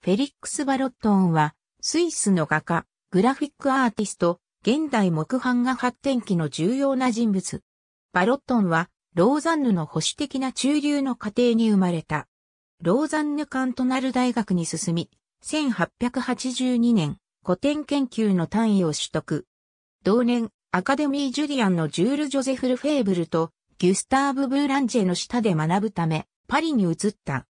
フェリックス・バロットンは、スイスの画家、グラフィックアーティスト、現代木版画発展期の重要な人物。バロットンは、ローザンヌの保守的な中流の家庭に生まれた。ローザンヌカンなる大学に進み、1882年、古典研究の単位を取得。同年、アカデミー・ジュリアンのジュール・ジョゼフル・フェーブルと、ギュスターブ・ブーランジェの下で学ぶため、パリに移った。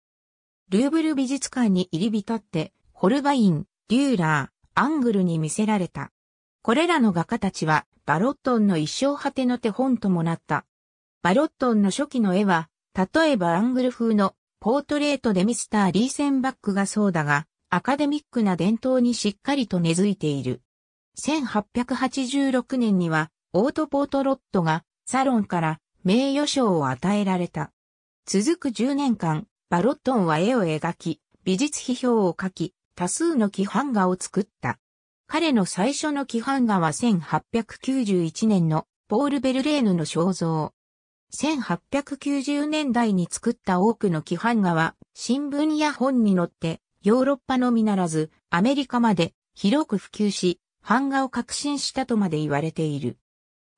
ルーブル美術館に入り浸って、ホルバイン、デューラー、アングルに見せられた。これらの画家たちは、バロットンの一生果ての手本ともなった。バロットンの初期の絵は、例えばアングル風のポートレートでミスター・リーセンバックがそうだが、アカデミックな伝統にしっかりと根付いている。1886年には、オートポートロットがサロンから名誉賞を与えられた。続く10年間、バロットンは絵を描き、美術批評を書き、多数の規範画を作った。彼の最初の規範画は1891年のポール・ベルレーヌの肖像。1890年代に作った多くの規範画は新聞や本に載ってヨーロッパのみならずアメリカまで広く普及し版画を革新したとまで言われている。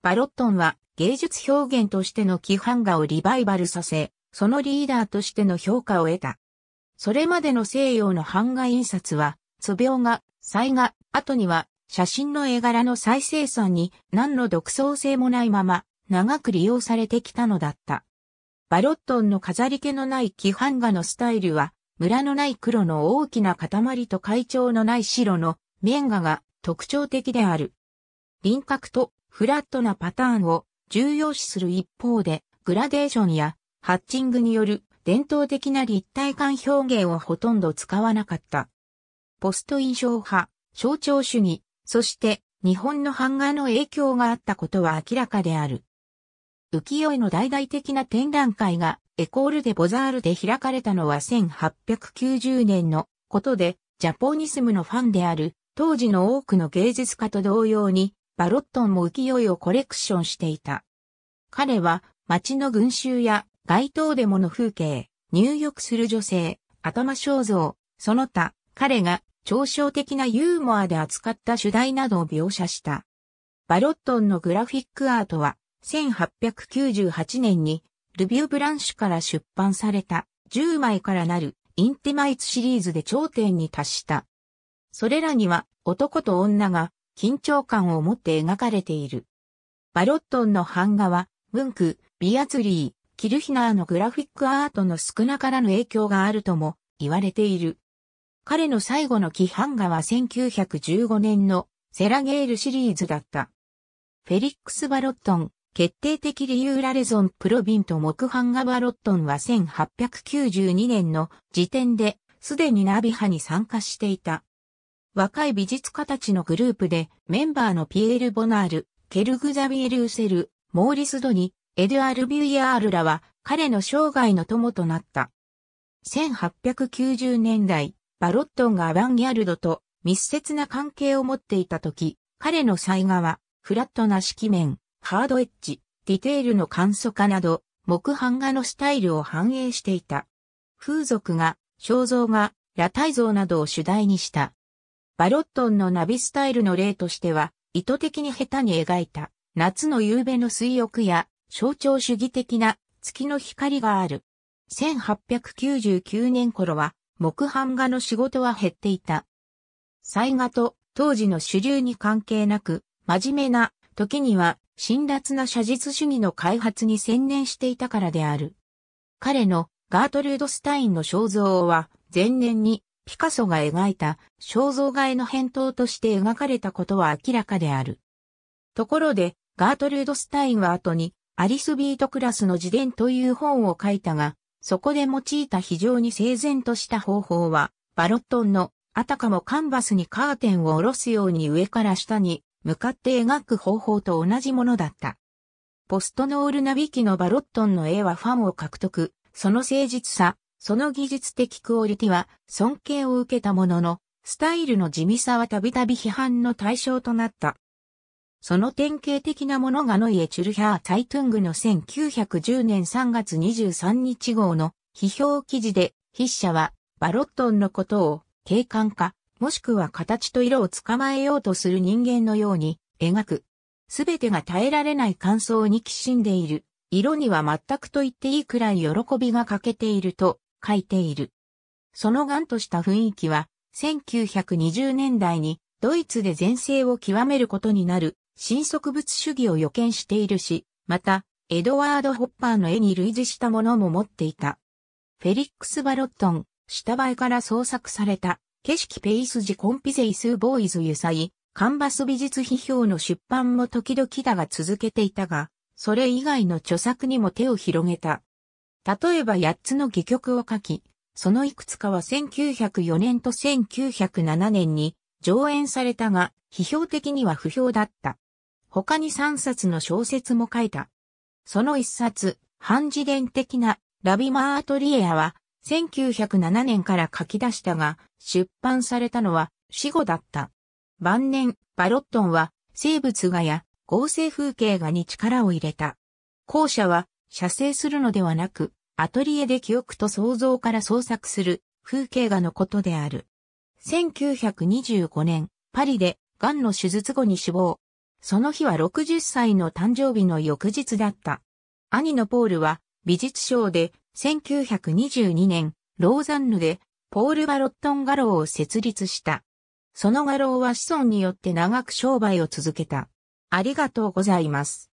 バロットンは芸術表現としての規範画をリバイバルさせそのリーダーとしての評価を得た。それまでの西洋の版画印刷は、素描画、彩画、後には写真の絵柄の再生産に何の独創性もないまま長く利用されてきたのだった。バロットンの飾り気のない基版画のスタイルは、ムラのない黒の大きな塊と階調のない白の面画が特徴的である。輪郭とフラットなパターンを重要視する一方で、グラデーションやハッチングによる伝統的な立体感表現をほとんど使わなかった。ポスト印象派、象徴主義、そして日本の版画の影響があったことは明らかである。浮世絵の大々的な展覧会がエコールデ・ボザールで開かれたのは1890年のことで、ジャポニスムのファンである当時の多くの芸術家と同様に、バロットンも浮世絵をコレクションしていた。彼は街の群衆や街頭デモの風景、入浴する女性、頭肖像、その他、彼が嘲笑的なユーモアで扱った主題などを描写した。バロットンのグラフィックアートは、1898年に、ルビュー・ブランシュから出版された、10枚からなる、インティマイツシリーズで頂点に達した。それらには、男と女が、緊張感を持って描かれている。バロットンの版画は、文句、ビアツリー、キルヒナーのグラフィックアートの少なからぬ影響があるとも言われている。彼の最後の規範画は1915年のセラゲールシリーズだった。フェリックス・バロットン、決定的理由ラレゾンプロビンと木版画バロットンは1892年の時点で、すでにナビ派に参加していた。若い美術家たちのグループで、メンバーのピエール・ボナール、ケルグザビエル・ウセル、モーリス・ドニ、エドゥアル・ビュイアールらは彼の生涯の友となった。1890年代、バロットンがアバンギャルドと密接な関係を持っていた時、彼の才画は、フラットな色面、ハードエッジ、ディテールの簡素化など、木版画のスタイルを反映していた。風俗が、肖像画、裸体像などを主題にした。バロットンのナビスタイルの例としては、意図的に下手に描いた、夏の夕べの水浴や、象徴主義的な月の光がある。1899年頃は木版画の仕事は減っていた。彩画と当時の主流に関係なく、真面目な、時には辛辣な写実主義の開発に専念していたからである。彼のガートルード・スタインの肖像は前年にピカソが描いた肖像画への返答として描かれたことは明らかである。ところで、ガートルード・スタインは後にアリスビートクラスの自伝という本を書いたが、そこで用いた非常に整然とした方法は、バロットンのあたかもカンバスにカーテンを下ろすように上から下に向かって描く方法と同じものだった。ポストノールナビキのバロットンの絵はファンを獲得、その誠実さ、その技術的クオリティは尊敬を受けたものの、スタイルの地味さはたびたび批判の対象となった。その典型的なものがノイエ・チュルヒャー・ツァイトゥングの1910年3月23日号の批評記事で、筆者はバロットンのことを景観化、もしくは形と色を捕まえようとする人間のように描く。すべてが耐えられない感想にきしんでいる。色には全くと言っていいくらい喜びが欠けていると書いている。その頑とした雰囲気は1920年代にドイツで全盛を極めることになる新植物主義を予見しているし、また、エドワード・ホッパーの絵に類似したものも持っていた。フェリックス・バロットン、下映えから創作された、景色ペイスジ・コンピゼイス・ボーイズ・ユサイ、カンバス美術批評の出版も時々だが続けていたが、それ以外の著作にも手を広げた。例えば8つの戯曲を書き、そのいくつかは1904年と1907年に上演されたが、批評的には不評だった。他に3冊の小説も書いた。その1冊、半自伝的なラビマートリエアは、1907年から書き出したが、出版されたのは死後だった。晩年、バロットンは、生物画や合成風景画に力を入れた。後者は、写生するのではなく、アトリエで記憶と想像から創作する風景画のことである。1925年、パリで、癌の手術後に死亡。その日は60歳の誕生日の翌日だった。兄のポールは美術賞で1922年ローザンヌでポール・バロットンガローを設立した。その画廊は子孫によって長く商売を続けた。ありがとうございます。